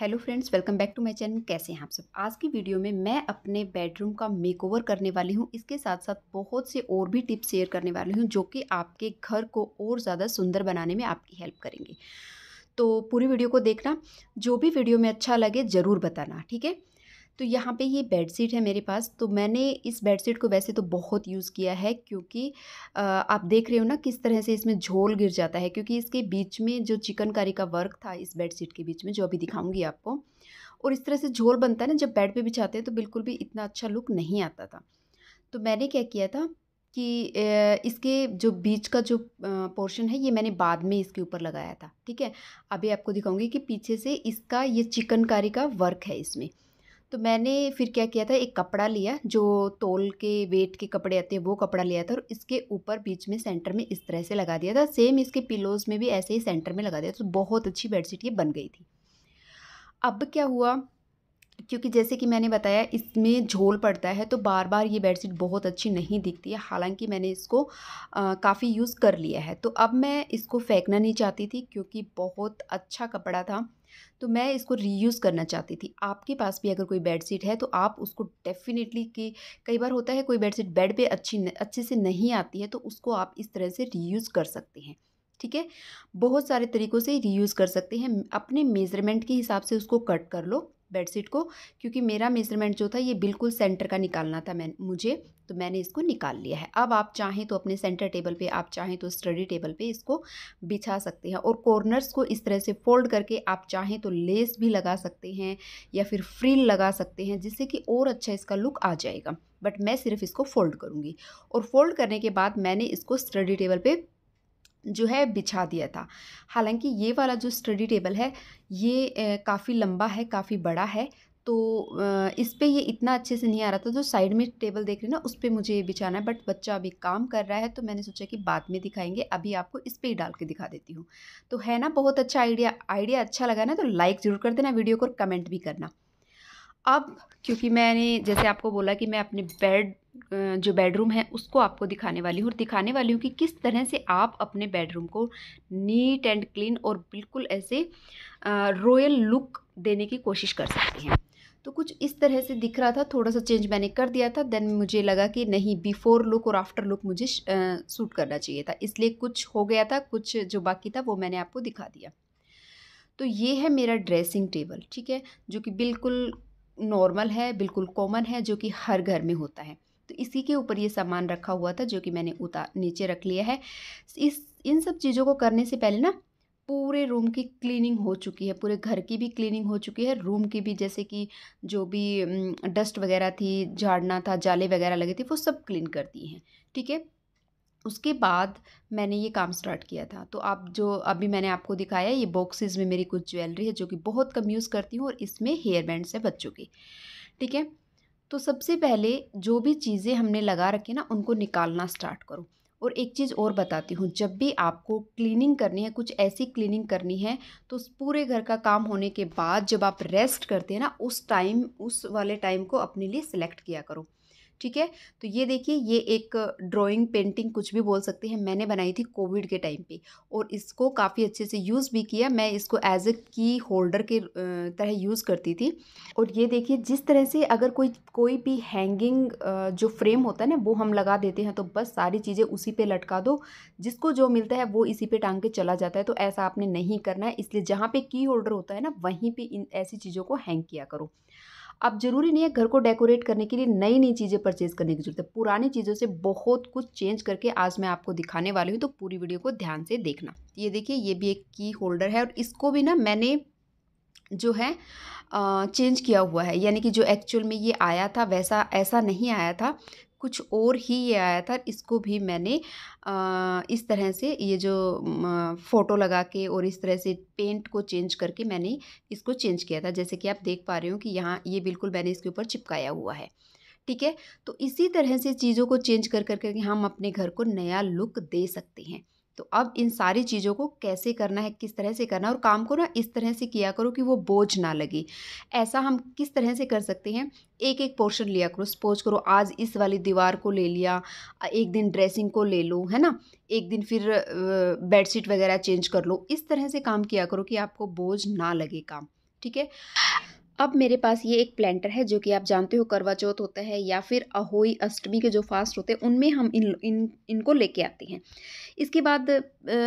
hello friends welcome back to my channel कैसे हैं आप सब आज की वीडियो में मैं अपने बेडरूम का मेकओवर करने वाली हूँ इसके साथ साथ बहुत से और भी टिप्स शेयर करने वाली हूँ जो कि आपके घर को और ज़्यादा सुंदर बनाने में आपकी हेल्प करेंगे तो पूरी वीडियो को देखना जो भी वीडियो में अच्छा लगे ज़रूर बताना ठीक है तो यहाँ पे ये बेडशीट है मेरे पास तो मैंने इस बेडशीट को वैसे तो बहुत यूज़ किया है क्योंकि आप देख रहे हो ना किस तरह से इसमें झोल गिर जाता है क्योंकि इसके बीच में जो चिकनकारी का वर्क था इस बेडशीट के बीच में जो अभी दिखाऊंगी आपको और इस तरह से झोल बनता है ना जब बेड पर बिछाते हैं तो बिल्कुल भी इतना अच्छा लुक नहीं आता था तो मैंने क्या किया था कि इसके जो बीच का जो पोर्शन है ये मैंने बाद में इसके ऊपर लगाया था ठीक है अभी आपको दिखाऊंगी कि पीछे से इसका ये चिकनकारी का वर्क है इसमें तो मैंने फिर क्या किया था एक कपड़ा लिया जो तोल के वेट के कपड़े आते हैं वो कपड़ा लिया था और इसके ऊपर बीच में सेंटर में इस तरह से लगा दिया था सेम इसके पिलोज़ में भी ऐसे ही सेंटर में लगा दिया तो बहुत अच्छी बेडशीट ये बन गई थी अब क्या हुआ क्योंकि जैसे कि मैंने बताया इसमें झोल पड़ता है तो बार बार ये बेडशीट बहुत अच्छी नहीं दिखती है हालांकि मैंने इसको काफ़ी यूज़ कर लिया है तो अब मैं इसको फेंकना नहीं चाहती थी क्योंकि बहुत अच्छा कपड़ा था तो मैं इसको रीयूज़ करना चाहती थी आपके पास भी अगर कोई बेडशीट है तो आप उसको डेफिनेटली कि कई बार होता है कोई बेडशीट बेड पे अच्छी न, अच्छे से नहीं आती है तो उसको आप इस तरह से रीयूज़ कर सकते हैं ठीक है बहुत सारे तरीक़ों से रीयूज़ कर सकते हैं अपने मेज़रमेंट के हिसाब से उसको कट कर लो बेडशीट को क्योंकि मेरा मेजरमेंट जो था ये बिल्कुल सेंटर का निकालना था मैं मुझे तो मैंने इसको निकाल लिया है अब आप चाहें तो अपने सेंटर टेबल पे आप चाहें तो स्टडी टेबल पे इसको बिछा सकते हैं और कॉर्नर्स को इस तरह से फोल्ड करके आप चाहें तो लेस भी लगा सकते हैं या फिर फ्रिल लगा सकते हैं जिससे कि और अच्छा इसका लुक आ जाएगा बट मैं सिर्फ इसको फोल्ड करूँगी और फोल्ड करने के बाद मैंने इसको स्टडी टेबल पर जो है बिछा दिया था हालांकि ये वाला जो स्टडी टेबल है ये काफ़ी लंबा है काफ़ी बड़ा है तो इस पर ये इतना अच्छे से नहीं आ रहा था जो साइड में टेबल देख रहे ना उस पर मुझे ये बिछाना है बट बच्चा अभी काम कर रहा है तो मैंने सोचा कि बाद में दिखाएंगे अभी आपको इस पर ही डाल के दिखा देती हूँ तो है ना बहुत अच्छा आइडिया आइडिया अच्छा लगा ना तो लाइक ज़रूर कर देना वीडियो को और कमेंट भी करना अब क्योंकि मैंने जैसे आपको बोला कि मैं अपने बेड जो बेडरूम है उसको आपको दिखाने वाली हूँ और दिखाने वाली हूँ कि किस तरह से आप अपने बेडरूम को नीट एंड क्लीन और बिल्कुल ऐसे रॉयल लुक देने की कोशिश कर सकते हैं तो कुछ इस तरह से दिख रहा था थोड़ा सा चेंज मैंने कर दिया था देन मुझे लगा कि नहीं बिफ़ोर लुक और आफ्टर लुक मुझे सूट करना चाहिए था इसलिए कुछ हो गया था कुछ जो बाकी था वो मैंने आपको दिखा दिया तो ये है मेरा ड्रेसिंग टेबल ठीक है जो कि बिल्कुल नॉर्मल है बिल्कुल कॉमन है जो कि हर घर में होता है तो इसी के ऊपर ये सामान रखा हुआ था जो कि मैंने उतार नीचे रख लिया है इस इन सब चीज़ों को करने से पहले ना पूरे रूम की क्लीनिंग हो चुकी है पूरे घर की भी क्लीनिंग हो चुकी है रूम की भी जैसे कि जो भी डस्ट वगैरह थी झाड़ना था जाले वगैरह लगे थे वो सब क्लीन कर दिए हैं ठीक है उसके बाद मैंने ये काम स्टार्ट किया था तो आप जो अभी मैंने आपको दिखाया ये बॉक्सेस में मेरी कुछ ज्वेलरी है जो कि बहुत कम यूज़ करती हूँ और इसमें हेयर बैंड्स है बच्चों के ठीक है तो सबसे पहले जो भी चीज़ें हमने लगा रखी ना उनको निकालना स्टार्ट करो और एक चीज़ और बताती हूँ जब भी आपको क्लीनिंग करनी है कुछ ऐसी क्लीनिंग करनी है तो उस पूरे घर का काम होने के बाद जब आप रेस्ट करते हैं ना उस टाइम उस वाले टाइम को अपने लिए सिलेक्ट किया करो ठीक है तो ये देखिए ये एक ड्राइंग पेंटिंग कुछ भी बोल सकते हैं मैंने बनाई थी कोविड के टाइम पे और इसको काफ़ी अच्छे से यूज़ भी किया मैं इसको एज ए की होल्डर के तरह यूज़ करती थी और ये देखिए जिस तरह से अगर कोई कोई भी हैंगिंग जो फ्रेम होता है ना वो हम लगा देते हैं तो बस सारी चीज़ें उसी पर लटका दो जिसको जो मिलता है वो इसी पर टांग के चला जाता है तो ऐसा आपने नहीं करना है इसलिए जहाँ पे की होल्डर होता है ना वहीं पर इन ऐसी चीज़ों को हैंग किया करो अब ज़रूरी नहीं है घर को डेकोरेट करने के लिए नई नई चीज़ें परचेज़ करने की जरूरत है पुरानी चीज़ों से बहुत कुछ चेंज करके आज मैं आपको दिखाने वाली हूँ तो पूरी वीडियो को ध्यान से देखना ये देखिए ये भी एक की होल्डर है और इसको भी ना मैंने जो है चेंज किया हुआ है यानी कि जो एक्चुअल में ये आया था वैसा ऐसा नहीं आया था कुछ और ही ये आया था इसको भी मैंने आ, इस तरह से ये जो फ़ोटो लगा के और इस तरह से पेंट को चेंज करके मैंने इसको चेंज किया था जैसे कि आप देख पा रहे हो कि यहाँ ये बिल्कुल मैंने इसके ऊपर चिपकाया हुआ है ठीक है तो इसी तरह से चीज़ों को चेंज कर कर करके हम अपने घर को नया लुक दे सकते हैं तो अब इन सारी चीज़ों को कैसे करना है किस तरह से करना है और काम को ना इस तरह से किया करो कि वो बोझ ना लगे ऐसा हम किस तरह से कर सकते हैं एक एक पोर्शन लिया करो सपोज करो आज इस वाली दीवार को ले लिया एक दिन ड्रेसिंग को ले लो है ना एक दिन फिर बेडशीट वगैरह चेंज कर लो इस तरह से काम किया करो कि आपको बोझ ना लगे काम ठीक है अब मेरे पास ये एक प्लांटर है जो कि आप जानते हो करवा चौथ होता है या फिर अहोई अष्टमी के जो फास्ट होते हैं उनमें हम इन इन इनको लेके आते हैं इसके बाद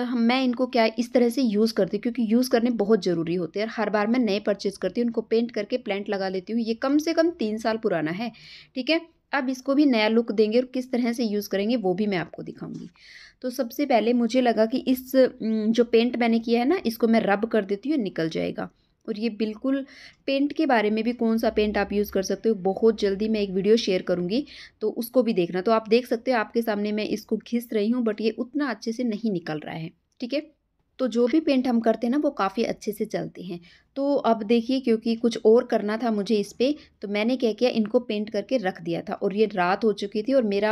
हम मैं इनको क्या इस तरह से यूज़ करती हूँ क्योंकि यूज़ करने बहुत ज़रूरी होते हैं और हर बार मैं नए परचेज़ करती हूँ उनको पेंट करके प्लांट लगा लेती हूँ ये कम से कम तीन साल पुराना है ठीक है अब इसको भी नया लुक देंगे और किस तरह से यूज़ करेंगे वो भी मैं आपको दिखाऊंगी तो सबसे पहले मुझे लगा कि इस जो पेंट मैंने किया है ना इसको मैं रब कर देती हूँ निकल जाएगा और ये बिल्कुल पेंट के बारे में भी कौन सा पेंट आप यूज़ कर सकते हो बहुत जल्दी मैं एक वीडियो शेयर करूँगी तो उसको भी देखना तो आप देख सकते हो आपके सामने मैं इसको घिस रही हूँ बट ये उतना अच्छे से नहीं निकल रहा है ठीक है तो जो भी पेंट हम करते हैं ना वो काफ़ी अच्छे से चलते हैं तो अब देखिए क्योंकि कुछ और करना था मुझे इस पर तो मैंने क्या किया इनको पेंट करके रख दिया था और ये रात हो चुकी थी और मेरा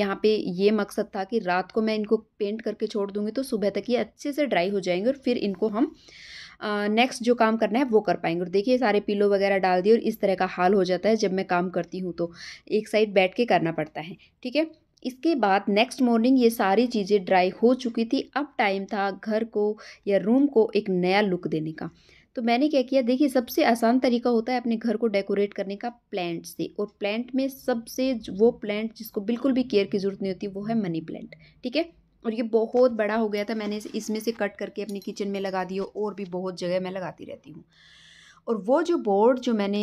यहाँ पे ये मकसद था कि रात को मैं इनको पेंट करके छोड़ दूँगी तो सुबह तक ये अच्छे से ड्राई हो जाएंगे और फिर इनको हम नेक्स्ट जो काम करना है वो कर पाएंगे और देखिए सारे पिलो वगैरह डाल दिए और इस तरह का हाल हो जाता है जब मैं काम करती हूँ तो एक साइड बैठ के करना पड़ता है ठीक है इसके बाद नेक्स्ट मॉर्निंग ये सारी चीज़ें ड्राई हो चुकी थी अब टाइम था घर को या रूम को एक नया लुक देने का तो मैंने क्या किया देखिए सबसे आसान तरीका होता है अपने घर को डेकोरेट करने का प्लांट से और प्लांट में सबसे वो प्लांट जिसको बिल्कुल भी केयर की ज़रूरत नहीं होती वो है मनी प्लांट ठीक है और ये बहुत बड़ा हो गया था मैंने इसमें से कट करके अपनी किचन में लगा दिया और भी बहुत जगह मैं लगाती रहती हूँ और वो जो बोर्ड जो मैंने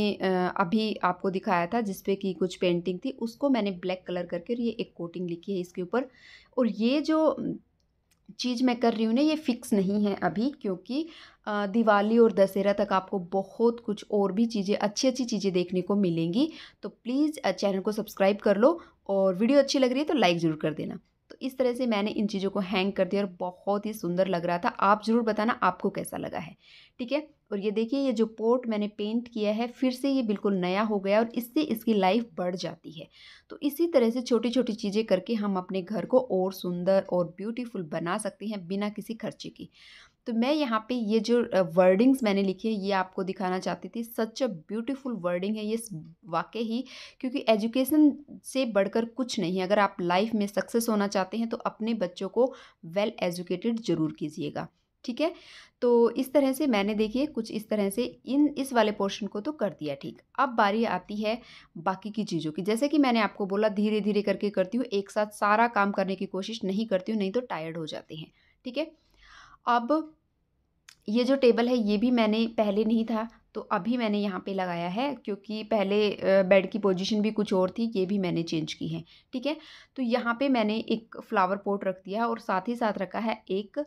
अभी आपको दिखाया था जिसपे कि कुछ पेंटिंग थी उसको मैंने ब्लैक कलर करके और ये एक कोटिंग लिखी है इसके ऊपर और ये जो चीज़ मैं कर रही हूँ ना ये फ़िक्स नहीं है अभी क्योंकि दिवाली और दशहरा तक आपको बहुत कुछ और भी चीज़ें अच्छी अच्छी चीज़ें देखने को मिलेंगी तो प्लीज़ चैनल को सब्सक्राइब कर लो और वीडियो अच्छी लग रही है तो लाइक ज़रूर कर देना तो इस तरह से मैंने इन चीज़ों को हैंग कर दिया और बहुत ही सुंदर लग रहा था आप ज़रूर बताना आपको कैसा लगा है ठीक है और ये देखिए ये जो पोर्ट मैंने पेंट किया है फिर से ये बिल्कुल नया हो गया और इससे इसकी लाइफ बढ़ जाती है तो इसी तरह से छोटी छोटी चीज़ें करके हम अपने घर को और सुंदर और ब्यूटीफुल बना सकते हैं बिना किसी खर्चे की तो मैं यहाँ पे ये जो वर्डिंग्स मैंने लिखी है ये आपको दिखाना चाहती थी सच अ ब्यूटीफुल वर्डिंग है ये वाकई ही क्योंकि एजुकेशन से बढ़कर कुछ नहीं है अगर आप लाइफ में सक्सेस होना चाहते हैं तो अपने बच्चों को वेल एजुकेटेड ज़रूर कीजिएगा ठीक है तो इस तरह से मैंने देखिए कुछ इस तरह से इन इस वाले पोर्शन को तो कर दिया ठीक अब बारी आती है बाकी की चीज़ों की जैसे कि मैंने आपको बोला धीरे धीरे करके करती हूँ एक साथ सारा काम करने की कोशिश नहीं करती हूँ नहीं तो टायर्ड हो जाते हैं ठीक है अब ये जो टेबल है ये भी मैंने पहले नहीं था तो अभी मैंने यहाँ पे लगाया है क्योंकि पहले बेड की पोजीशन भी कुछ और थी ये भी मैंने चेंज की है ठीक है तो यहाँ पे मैंने एक फ्लावर पोट रख दिया है और साथ ही साथ रखा है एक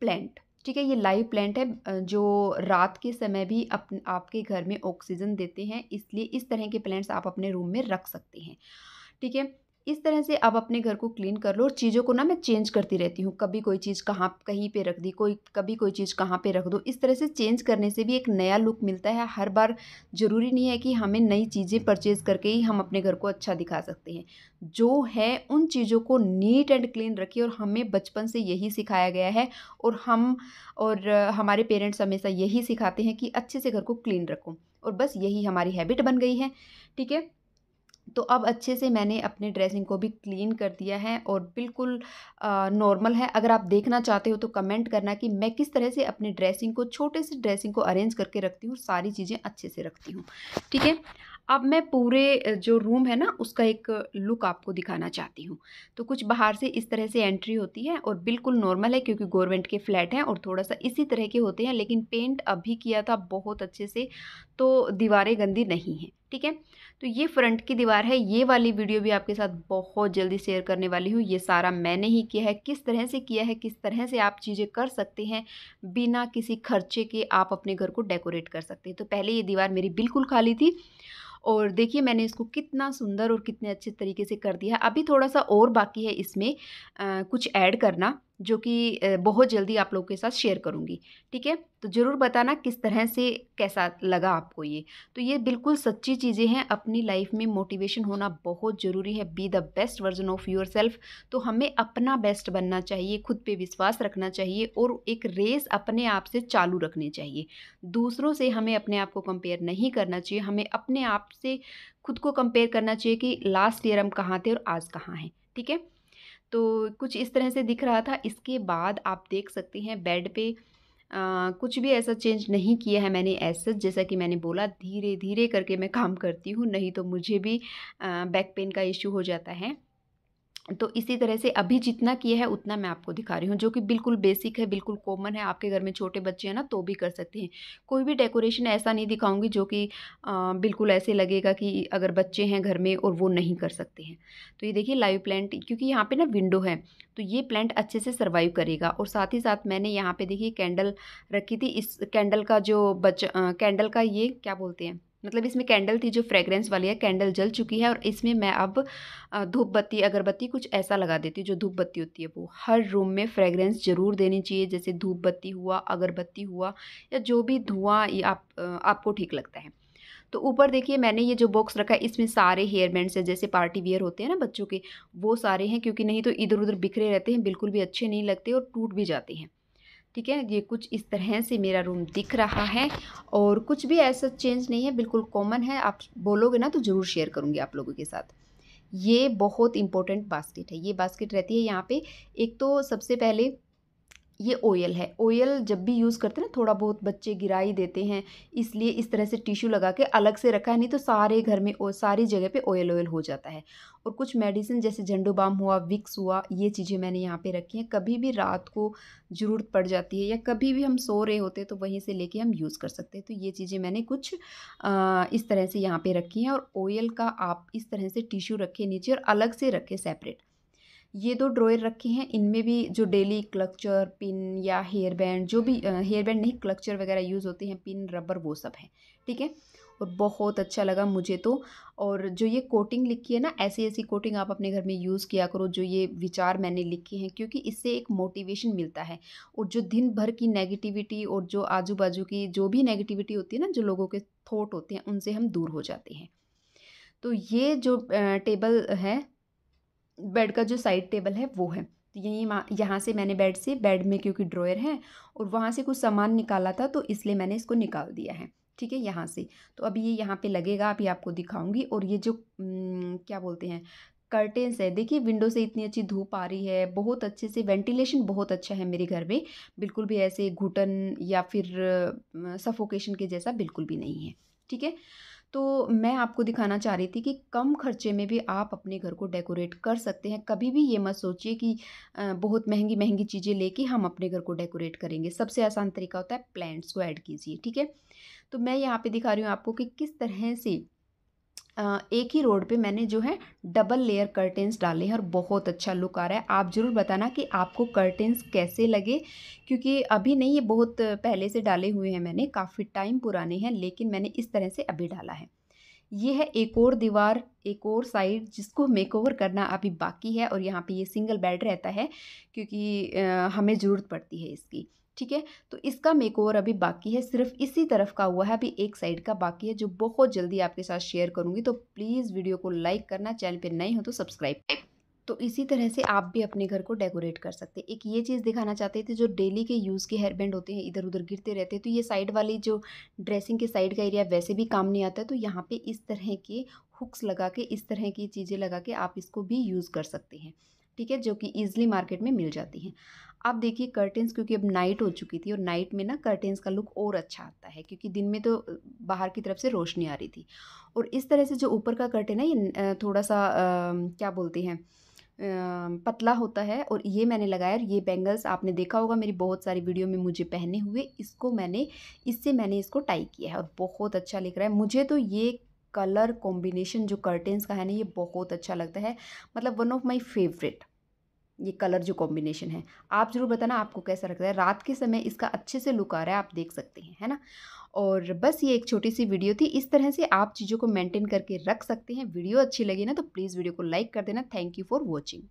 प्लांट ठीक है ये लाइव प्लांट है जो रात के समय भी अपने आपके घर में ऑक्सीजन देते हैं इसलिए इस तरह के प्लांट्स आप अपने रूम में रख सकते हैं ठीक है इस तरह से आप अपने घर को क्लीन कर लो और चीज़ों को ना मैं चेंज करती रहती हूँ कभी कोई चीज़ कहाँ कहीं पे रख दी कोई कभी कोई चीज़ कहाँ पे रख दो इस तरह से चेंज करने से भी एक नया लुक मिलता है हर बार ज़रूरी नहीं है कि हमें नई चीज़ें परचेज़ करके ही हम अपने घर को अच्छा दिखा सकते हैं जो है उन चीज़ों को नीट एंड क्लीन रखिए और हमें बचपन से यही सिखाया गया है और हम और हमारे पेरेंट्स हमेशा यही सिखाते हैं कि अच्छे से घर को क्लीन रखो और बस यही हमारी हैबिट बन गई है ठीक है तो अब अच्छे से मैंने अपने ड्रेसिंग को भी क्लीन कर दिया है और बिल्कुल नॉर्मल है अगर आप देखना चाहते हो तो कमेंट करना कि मैं किस तरह से अपने ड्रेसिंग को छोटे से ड्रेसिंग को अरेंज करके रखती हूँ सारी चीज़ें अच्छे से रखती हूँ ठीक है अब मैं पूरे जो रूम है ना उसका एक लुक आपको दिखाना चाहती हूँ तो कुछ बाहर से इस तरह से एंट्री होती है और बिल्कुल नॉर्मल है क्योंकि गवर्नमेंट के फ्लैट हैं और थोड़ा सा इसी तरह के होते हैं लेकिन पेंट अभी किया था बहुत अच्छे से तो दीवारें गंदी नहीं हैं ठीक है तो ये फ्रंट की दीवार है ये वाली वीडियो भी आपके साथ बहुत जल्दी शेयर करने वाली हूँ ये सारा मैंने ही किया है किस तरह से किया है किस तरह से आप चीज़ें कर सकते हैं बिना किसी खर्चे के आप अपने घर को डेकोरेट कर सकते हैं तो पहले ये दीवार मेरी बिल्कुल खाली थी और देखिए मैंने इसको कितना सुंदर और कितने अच्छे तरीके से कर दिया है अभी थोड़ा सा और बाकी है इसमें आ, कुछ ऐड करना जो कि बहुत जल्दी आप लोगों के साथ शेयर करूँगी ठीक है तो ज़रूर बताना किस तरह से कैसा लगा आपको ये तो ये बिल्कुल सच्ची चीज़ें हैं अपनी लाइफ में मोटिवेशन होना बहुत ज़रूरी है be the best version of yourself तो हमें अपना बेस्ट बनना चाहिए खुद पे विश्वास रखना चाहिए और एक रेस अपने आप से चालू रखनी चाहिए दूसरों से हमें अपने आप को कंपेयर नहीं करना चाहिए हमें अपने आप से खुद को कंपेयर करना चाहिए कि लास्ट ईयर हम कहाँ थे और आज कहाँ हैं ठीक है तो कुछ इस तरह से दिख रहा था इसके बाद आप देख सकते हैं बेड पे आ, कुछ भी ऐसा चेंज नहीं किया है मैंने ऐसा जैसा कि मैंने बोला धीरे धीरे करके मैं काम करती हूँ नहीं तो मुझे भी आ, बैक पेन का इश्यू हो जाता है तो इसी तरह से अभी जितना किया है उतना मैं आपको दिखा रही हूँ जो कि बिल्कुल बेसिक है बिल्कुल कॉमन है आपके घर में छोटे बच्चे हैं ना तो भी कर सकते हैं कोई भी डेकोरेशन ऐसा नहीं दिखाऊंगी जो कि बिल्कुल ऐसे लगेगा कि अगर बच्चे हैं घर में और वो नहीं कर सकते हैं तो ये देखिए लाइव प्लांट क्योंकि यहाँ पर ना विंडो है तो ये प्लांट अच्छे से सर्वाइव करेगा और साथ ही साथ मैंने यहाँ पर देखिए कैंडल रखी थी इस कैंडल का जो बच कैंडल का ये क्या बोलते हैं मतलब इसमें कैंडल थी जो फ्रेगरेंस वाली है कैंडल जल चुकी है और इसमें मैं अब धूप बत्ती अगरबत्ती कुछ ऐसा लगा देती हूँ जो धूप बत्ती होती है वो हर रूम में फ्रेगरेंस ज़रूर देनी चाहिए जैसे धूप बत्ती हुआ अगरबत्ती हुआ या जो भी धुआं आप आपको ठीक लगता है तो ऊपर देखिए मैंने ये जो बॉक्स रखा है इसमें सारे हेयर बैंड्स हैं जैसे पार्टी वियर होते हैं ना बच्चों के वो सारे हैं क्योंकि नहीं तो इधर उधर बिखरे रहते हैं बिल्कुल भी अच्छे नहीं लगते और टूट भी जाते हैं ठीक है ये कुछ इस तरह से मेरा रूम दिख रहा है और कुछ भी ऐसा चेंज नहीं है बिल्कुल कॉमन है आप बोलोगे ना तो ज़रूर शेयर करूँगी आप लोगों के साथ ये बहुत इंपॉर्टेंट बास्केट है ये बास्केट रहती है यहाँ पे एक तो सबसे पहले ये ऑयल है ऑयल जब भी यूज़ करते हैं ना थोड़ा बहुत बच्चे गिरा ही देते हैं इसलिए इस तरह से टिश्यू लगा के अलग से रखा है नहीं तो सारे घर में और सारी जगह पे ऑयल ऑयल हो जाता है और कुछ मेडिसिन जैसे झंडू बाम हुआ विक्स हुआ ये चीज़ें मैंने यहाँ पे रखी हैं कभी भी रात को ज़रूरत पड़ जाती है या कभी भी हम सो रहे होते हैं तो वहीं से ले हम यूज़ कर सकते हैं तो ये चीज़ें मैंने कुछ आ, इस तरह से यहाँ पर रखी हैं और ऑयल का आप इस तरह से टिश्यू रखें नीचे और अलग से रखें सेपरेट ये दो ड्रॉयर रखे हैं इनमें भी जो डेली क्लक्चर पिन या हेयर बैंड जो भी हेयर बैंड नहीं क्लक्चर वगैरह यूज़ होते हैं पिन रबर वो सब है ठीक है और बहुत अच्छा लगा मुझे तो और जो ये कोटिंग लिखी है ना ऐसी ऐसी कोटिंग आप अपने घर में यूज़ किया करो जो ये विचार मैंने लिखे हैं क्योंकि इससे एक मोटिवेशन मिलता है और जो दिन भर की नेगेटिविटी और जो आजू बाजू की जो भी नेगेटिविटी होती है ना जो लोगों के थॉट होते हैं उनसे हम दूर हो जाते हैं तो ये जो टेबल है बेड का जो साइड टेबल है वो है तो यहीं यहाँ से मैंने बेड से बेड में क्योंकि ड्रॉयर है और वहाँ से कुछ सामान निकाला था तो इसलिए मैंने इसको निकाल दिया है ठीक है यहाँ से तो अभी ये यहाँ पे लगेगा अभी आपको दिखाऊंगी और ये जो न, क्या बोलते हैं कर्टेंस है देखिए विंडो से इतनी अच्छी धूप आ रही है बहुत अच्छे से वेंटिलेशन बहुत अच्छा है मेरे घर में बिल्कुल भी ऐसे घुटन या फिर सफोकेशन के जैसा बिल्कुल भी नहीं है ठीक है तो मैं आपको दिखाना चाह रही थी कि कम खर्चे में भी आप अपने घर को डेकोरेट कर सकते हैं कभी भी ये मत सोचिए कि बहुत महंगी महंगी चीज़ें लेके हम अपने घर को डेकोरेट करेंगे सबसे आसान तरीका होता है प्लांट्स को ऐड कीजिए ठीक है तो मैं यहाँ पे दिखा रही हूँ आपको कि किस तरह से एक ही रोड पे मैंने जो है डबल लेयर कर्टेंस डाले हैं और बहुत अच्छा लुक आ रहा है आप ज़रूर बताना कि आपको कर्टेंस कैसे लगे क्योंकि अभी नहीं ये बहुत पहले से डाले हुए हैं मैंने काफ़ी टाइम पुराने हैं लेकिन मैंने इस तरह से अभी डाला है ये है एक और दीवार एक और साइड जिसको मेकओवर करना अभी बाकी है और यहाँ पे ये सिंगल बेड रहता है क्योंकि हमें ज़रूरत पड़ती है इसकी ठीक है तो इसका मेक ओवर अभी बाकी है सिर्फ इसी तरफ का हुआ है अभी एक साइड का बाकी है जो बहुत जल्दी आपके साथ शेयर करूंगी तो प्लीज़ वीडियो को लाइक करना चैनल पर नए हो तो सब्सक्राइब तो इसी तरह से आप भी अपने घर को डेकोरेट कर सकते हैं एक ये चीज़ दिखाना चाहते थे जो डेली के यूज़ के हेयरबैंड होते हैं इधर उधर गिरते रहते हैं तो ये साइड वाली जो ड्रेसिंग के साइड का एरिया वैसे भी काम नहीं आता है तो यहाँ पे इस तरह के हुक्स लगा के इस तरह की चीज़ें लगा के आप इसको भी यूज़ कर सकते हैं ठीक है जो कि ईजिली मार्केट में मिल जाती हैं आप देखिए कर्टेंस क्योंकि अब नाइट हो चुकी थी और नाइट में ना कर्टेंस का लुक और अच्छा आता है क्योंकि दिन में तो बाहर की तरफ से रोशनी आ रही थी और इस तरह से जो ऊपर का कर्टेन है ये थोड़ा सा आ, क्या बोलते हैं पतला होता है और ये मैंने लगाया और ये बैंगल्स आपने देखा होगा मेरी बहुत सारी वीडियो में मुझे पहने हुए इसको मैंने इससे मैंने इसको टाई किया है और बहुत अच्छा लिख रहा है मुझे तो ये कलर कॉम्बिनेशन जो कर्टेंस का है ना ये बहुत अच्छा लगता है मतलब वन ऑफ माय फेवरेट ये कलर जो कॉम्बिनेशन है आप ज़रूर बताना आपको कैसा लगता है रात के समय इसका अच्छे से लुक आ रहा है आप देख सकते हैं है ना और बस ये एक छोटी सी वीडियो थी इस तरह से आप चीज़ों को मेंटेन करके रख सकते हैं वीडियो अच्छी लगी ना तो प्लीज़ वीडियो को लाइक कर देना थैंक यू फॉर वॉचिंग